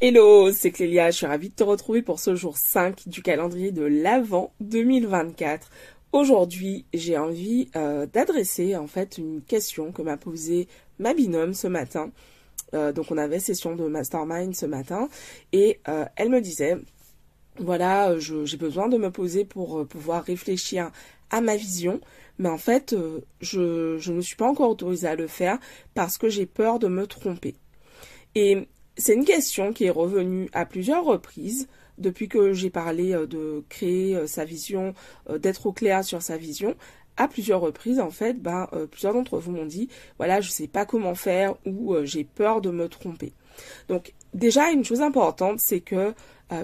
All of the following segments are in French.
Hello, c'est Clélia, je suis ravie de te retrouver pour ce jour 5 du calendrier de l'Avent 2024. Aujourd'hui, j'ai envie euh, d'adresser en fait une question que m'a posée ma binôme ce matin. Euh, donc on avait session de mastermind ce matin et euh, elle me disait, voilà, j'ai besoin de me poser pour pouvoir réfléchir à ma vision, mais en fait, je, je ne suis pas encore autorisée à le faire parce que j'ai peur de me tromper. Et c'est une question qui est revenue à plusieurs reprises depuis que j'ai parlé euh, de créer euh, sa vision, euh, d'être au clair sur sa vision à plusieurs reprises, en fait, ben, plusieurs d'entre vous m'ont dit, voilà, je ne sais pas comment faire ou j'ai peur de me tromper. Donc, déjà, une chose importante, c'est que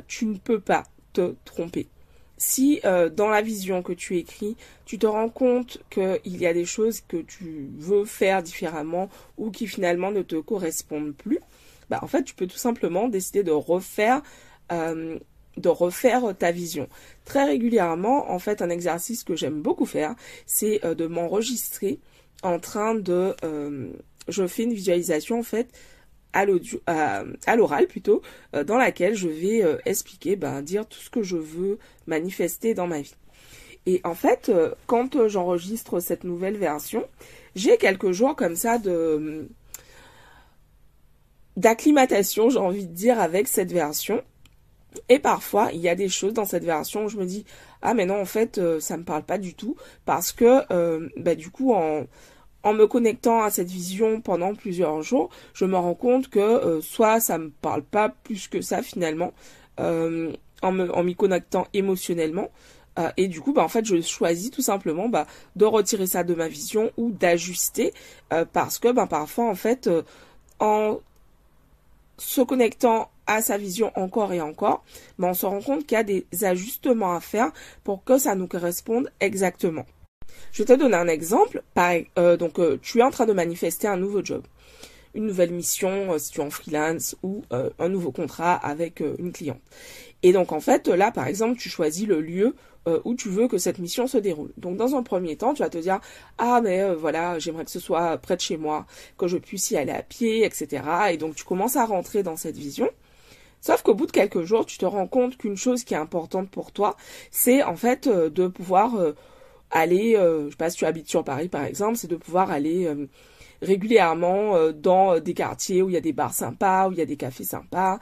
tu ne peux pas te tromper. Si dans la vision que tu écris, tu te rends compte qu'il y a des choses que tu veux faire différemment ou qui finalement ne te correspondent plus, bah, en fait, tu peux tout simplement décider de refaire euh, de refaire ta vision. Très régulièrement, en fait, un exercice que j'aime beaucoup faire, c'est euh, de m'enregistrer en train de... Euh, je fais une visualisation, en fait, à l'oral plutôt, dans laquelle je vais expliquer, ben, dire tout ce que je veux manifester dans ma vie. Et en fait, quand j'enregistre cette nouvelle version, j'ai quelques jours comme ça de d'acclimatation, j'ai envie de dire, avec cette version. Et parfois, il y a des choses dans cette version où je me dis ah mais non en fait euh, ça me parle pas du tout parce que euh, bah, du coup en, en me connectant à cette vision pendant plusieurs jours, je me rends compte que euh, soit ça me parle pas plus que ça finalement en m'y connectant émotionnellement et du coup bah en fait je choisis tout simplement bah, de retirer ça de ma vision ou d'ajuster parce que bah, parfois en fait en se connectant à sa vision encore et encore, mais on se rend compte qu'il y a des ajustements à faire pour que ça nous corresponde exactement. Je vais te donner un exemple. E-, euh, donc euh, tu es en train de manifester un nouveau job, une nouvelle mission euh, si tu es en freelance ou un nouveau contrat avec une cliente. Et donc en fait, là par exemple, tu choisis le lieu euh, où tu veux que cette mission se déroule. Donc dans un premier temps, tu vas te dire ah mais euh, voilà, j'aimerais que ce soit près de chez moi, que je puisse y aller à pied, etc. Et donc tu commences à rentrer dans cette vision. Sauf qu'au bout de quelques jours, tu te rends compte qu'une chose qui est importante pour toi, c'est en fait euh, de pouvoir aller, je ne sais pas si tu habites sur Paris par exemple, c'est de pouvoir aller régulièrement dans des quartiers où il y a des bars sympas, où il y a des cafés sympas,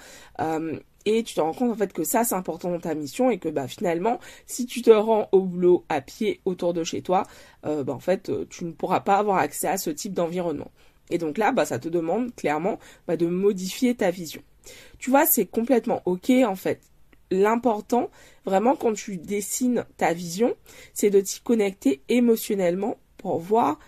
et tu te rends compte en fait que ça c'est important dans ta mission et que bah finalement si tu te rends au boulot à pied autour de chez toi euh, bah, en fait euh, tu ne pourras pas avoir accès à ce type d'environnement et donc là bah, ça te demande clairement bah, de modifier ta vision tu vois c'est complètement ok en fait l'important vraiment quand tu dessines ta vision c'est de t'y connecter émotionnellement pour voir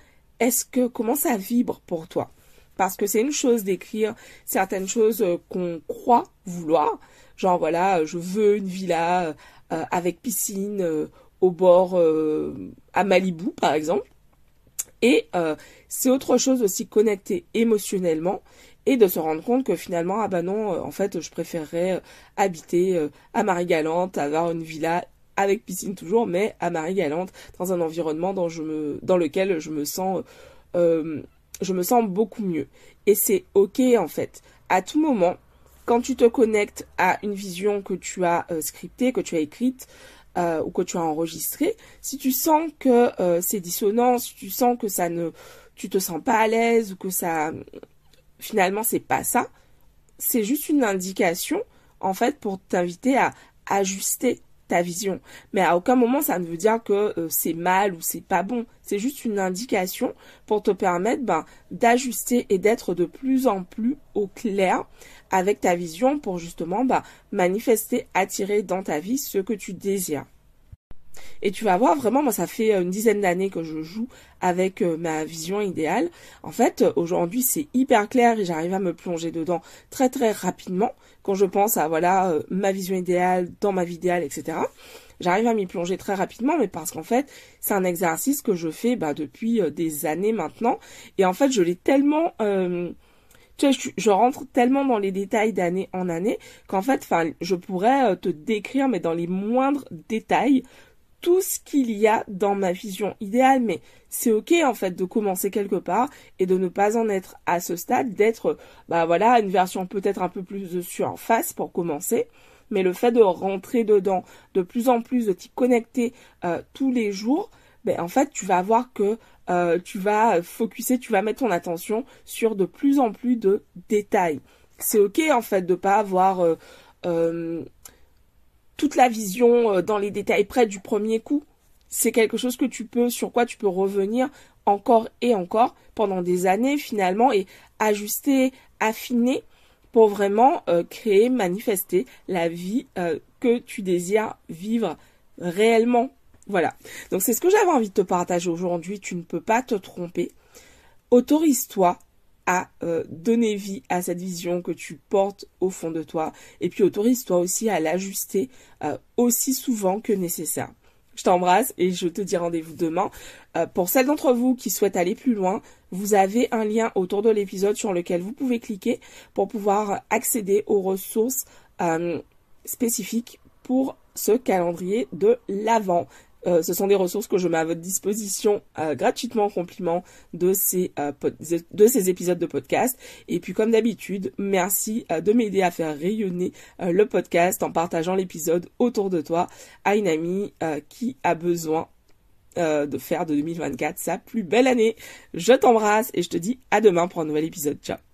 est-ce que comment ça vibre pour toi parce que c'est une chose d'écrire certaines choses euh, qu'on croit vouloir, genre voilà, euh, je veux une villa euh, avec piscine au bord à Malibu par exemple. Et c'est autre chose aussi connecter émotionnellement et de se rendre compte que finalement ah ben non en fait je préférerais habiter à Marie-Galante, avoir une villa avec piscine toujours mais à Marie-Galante dans un environnement dans, lequel je me sens je me sens beaucoup mieux. Et c'est ok en fait. À tout moment, quand tu te connectes à une vision que tu as euh, scriptée, que tu as écrite euh, ou que tu as enregistrée, si tu sens que euh, c'est dissonant, si tu sens que ça ne, tu te sens pas à l'aise ou que ça, finalement, c'est pas ça, c'est juste une indication en fait pour t'inviter à ajuster ta vision. Mais à aucun moment, ça ne veut dire que euh, c'est mal ou c'est pas bon. C'est juste une indication pour te permettre ben, d'ajuster et d'être de plus en plus au clair avec ta vision pour justement ben, manifester, attirer dans ta vie ce que tu désires. Et tu vas voir vraiment, moi ça fait euh, une dizaine d'années que je joue avec euh, ma vision idéale. En fait, euh, aujourd'hui c'est hyper clair et j'arrive à me plonger dedans très très rapidement quand je pense à voilà ma vision idéale dans ma vie idéale, etc. J'arrive à m'y plonger très rapidement, mais parce qu'en fait, c'est un exercice que je fais bah, depuis des années maintenant. Et en fait, je l'ai tellement tu sais, je, rentre tellement dans les détails d'année en année qu'en fait, enfin, je pourrais te décrire, mais dans les moindres détails, tout ce qu'il y a dans ma vision idéale, mais c'est ok en fait de commencer quelque part et de ne pas en être à ce stade, d'être bah voilà une version peut-être un peu plus en sur-en-face pour commencer, mais le fait de rentrer dedans de plus en plus, de t'y connecter euh, tous les jours, ben en fait tu vas voir que euh, tu vas focuser, tu vas mettre ton attention sur de plus en plus de détails. C'est ok en fait de pas avoir euh, toute la vision euh, dans les détails près du premier coup. C'est quelque chose que tu peux, sur quoi tu peux revenir encore et encore pendant des années finalement et ajuster, affiner pour vraiment euh, créer, manifester la vie euh, que tu désires vivre réellement. Voilà. Donc c'est ce que j'avais envie de te partager aujourd'hui. Tu ne peux pas te tromper. Autorise-toi à euh, donner vie à cette vision que tu portes au fond de toi. Et puis autorise-toi aussi à l'ajuster euh, aussi souvent que nécessaire. Je t'embrasse et je te dis rendez-vous demain. Euh, pour celles d'entre vous qui souhaitent aller plus loin, vous avez un lien autour de l'épisode sur lequel vous pouvez cliquer pour pouvoir accéder aux ressources spécifiques pour ce calendrier de l'avant. Euh, ce sont des ressources que je mets à votre disposition euh, gratuitement en compliment de ces, euh, de ces épisodes de podcast. Et puis comme d'habitude, merci de m'aider à faire rayonner le podcast en partageant l'épisode autour de toi à une amie qui a besoin de faire de 2024 sa plus belle année. Je t'embrasse et je te dis à demain pour un nouvel épisode. Ciao